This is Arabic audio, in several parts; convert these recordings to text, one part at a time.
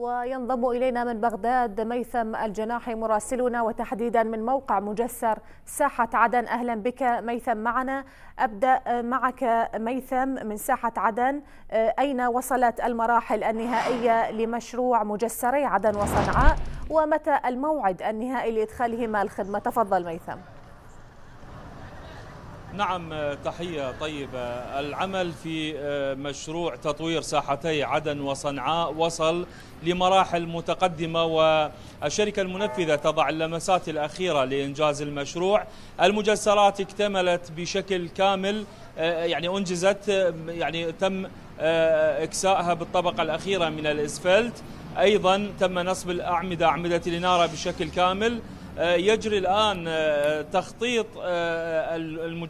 وينضم إلينا من بغداد ميثم الجناحي مراسلنا وتحديدا من موقع مجسر ساحة عدن أهلا بك ميثم معنا أبدأ معك ميثم من ساحة عدن آه، أين وصلت المراحل النهائية لمشروع مجسري عدن وصنعاء ومتى الموعد النهائي لإدخالهما الخدمة تفضل ميثم نعم تحية طيبة العمل في آه، مشروع تطوير ساحتي عدن وصنعاء وصل لمراحل متقدمة والشركة المنفذة تضع اللمسات الأخيرة لإنجاز المشروع المجسرات اكتملت بشكل كامل آه، يعني أنجزت يعني تم آه، إكسائها بالطبقة الأخيرة من الإسفلت أيضا تم نصب الأعمدة أعمدة الإنارة بشكل كامل يجري الآن تخطيط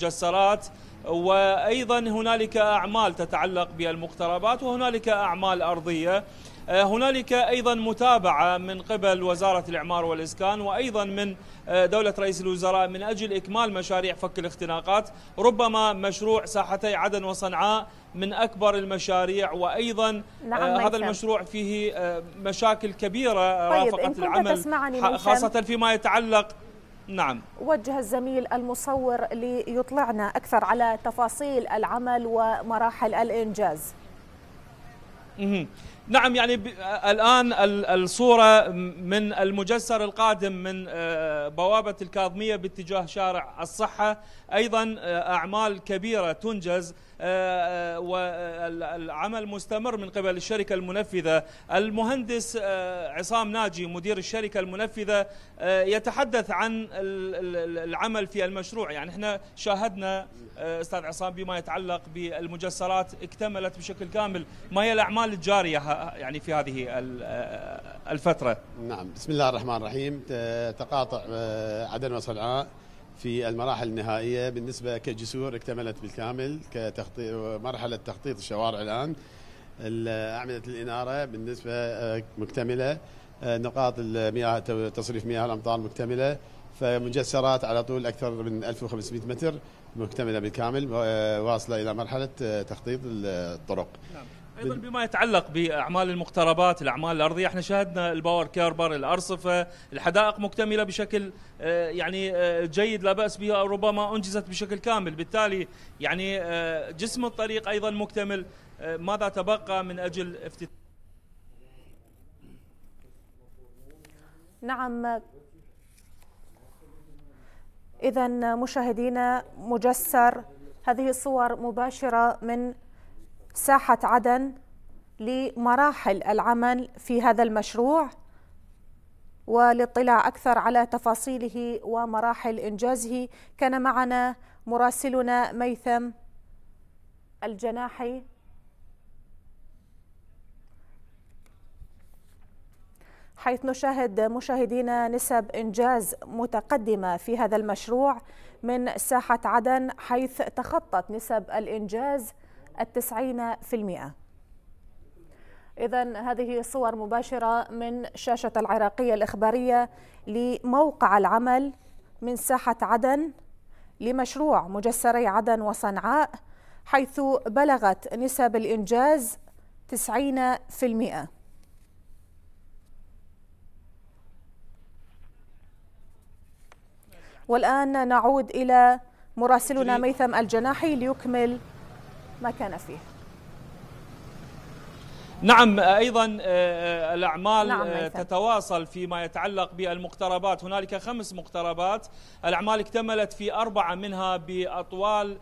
المجسرات وايضا هنالك اعمال تتعلق بالمقتربات وهنالك اعمال ارضيه آه، هنالك ايضا متابعه من قبل وزاره الاعمار والاسكان وايضا من آه، دوله رئيس الوزراء من اجل اكمال مشاريع فك الاختناقات، ربما مشروع ساحتي عدن وصنعاء من اكبر المشاريع وايضا آه، نعم هذا المشروع فيه مشاكل كبيره طيب رافقت العمل خاصه فيما يتعلق نعم وجه الزميل المصور ليطلعنا أكثر على تفاصيل العمل ومراحل الإنجاز نعم يعني الآن الصورة من المجسر القادم من آه، بوابة الكاظمية باتجاه شارع الصحة أيضا آه، أعمال كبيرة تنجز آه، والعمل مستمر من قبل الشركة المنفذة المهندس عصام ناجي مدير الشركة المنفذة يتحدث عن العمل في المشروع يعني احنا شاهدنا أستاذ عصام بما يتعلق بالمجسرات اكتملت بشكل كامل ما هي الأعمال الأعمال الجارية يعني في هذه آه، الفترة نعم بسم الله الرحمن الرحيم تقاطع آه، عدن وصنعاء في المراحل النهائية بالنسبة كجسور اكتملت بالكامل كتخطيط مرحلة تخطيط الشوارع الآن أعمدة الإنارة بالنسبة آه، مكتملة نقاط المياه تصريف مياه الأمطار مكتملة فمجسرات على طول أكثر من 1500 متر مكتملة بالكامل واصلة إلى مرحلة تخطيط الطرق نعم. ايضا بما يتعلق باعمال المقتربات، الاعمال الارضيه، احنا شاهدنا الباور كاربر، الارصفه، الحدائق مكتمله بشكل آه، يعني آه، جيد لا باس بها او ربما انجزت بشكل كامل، بالتالي يعني آه، جسم الطريق ايضا مكتمل، ماذا تبقى من اجل افتتاح نعم إذا مشاهدينا مجسر هذه الصور مباشرة من ساحة عدن لمراحل العمل في هذا المشروع والاطلاع أكثر على تفاصيله ومراحل إنجازه كان معنا مراسلنا ميثم الجناحي حيث نشاهد مشاهدينا نسب إنجاز متقدمة في هذا المشروع من ساحة عدن حيث تخطت نسب الإنجاز التسعين في المئة إذا هذه صور مباشرة من شاشة العراقية الإخبارية لموقع العمل من ساحة عدن لمشروع مجسري عدن وصنعاء حيث بلغت نسب الإنجاز 90%. والآن نعود إلى مراسلنا ميثم الجناحي ليكمل ما كان فيه نعم ايضا آه، آه، الاعمال نعم آه، تتواصل فيما يتعلق بالمقتربات هنالك خمس مقتربات الاعمال اكتملت في اربعه منها باطوال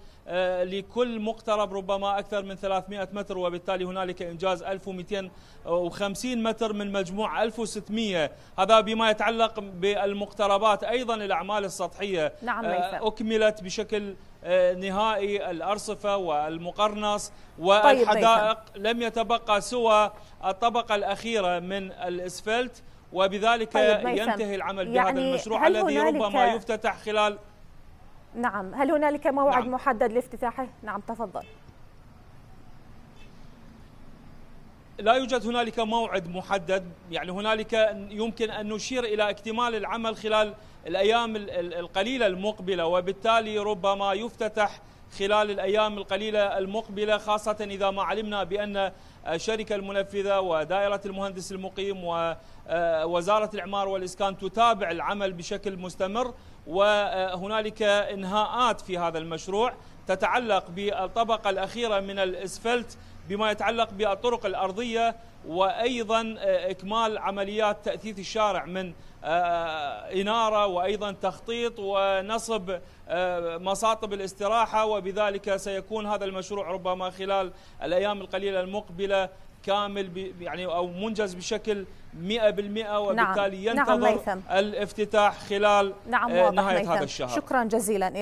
لكل مقترب ربما اكثر من 300 متر وبالتالي هنالك انجاز 1250 متر من مجموع 1600 هذا بما يتعلق بالمقتربات ايضا الاعمال السطحيه نعم اكملت بشكل آه، نهائي الأرصفة والمقرنص طيب، والحدائق طيب لم يتبقى سوى الطبقة الأخيرة من الإسفلت وبذلك طيب ينتهي العمل يعني بهذا المشروع الذي ربما يفتتح خلال نعم هل هنالك موعد نعم. محدد لافتتاحه؟ نعم تفضل لا يوجد هنالك موعد محدد يعني هنالك يمكن أن نشير إلى اكتمال العمل خلال الأيام القليلة المقبلة وبالتالي ربما يفتتح خلال الأيام القليلة المقبلة خاصة إذا ما علمنا بأن الشركة المنفذة ودائرة المهندس المقيم ووزارة آه، الإعمار والإسكان تتابع العمل بشكل مستمر وهنالك إنهاءات في هذا المشروع تتعلق بالطبقة الأخيرة من الإسفلت بما يتعلق بالطرق الأرضية وأيضا آه، إكمال عمليات تأثيث الشارع من آه، آه، إنارة وأيضا تخطيط ونصب مصاطب الاستراحة وبذلك سيكون هذا المشروع ربما خلال الأيام القليلة المقبلة كامل يعني او منجز بشكل 100% نعم. وبالتالي نعم. ينتظر نعم الافتتاح خلال نعم نهايه هذا الشهر شكرا جزيلا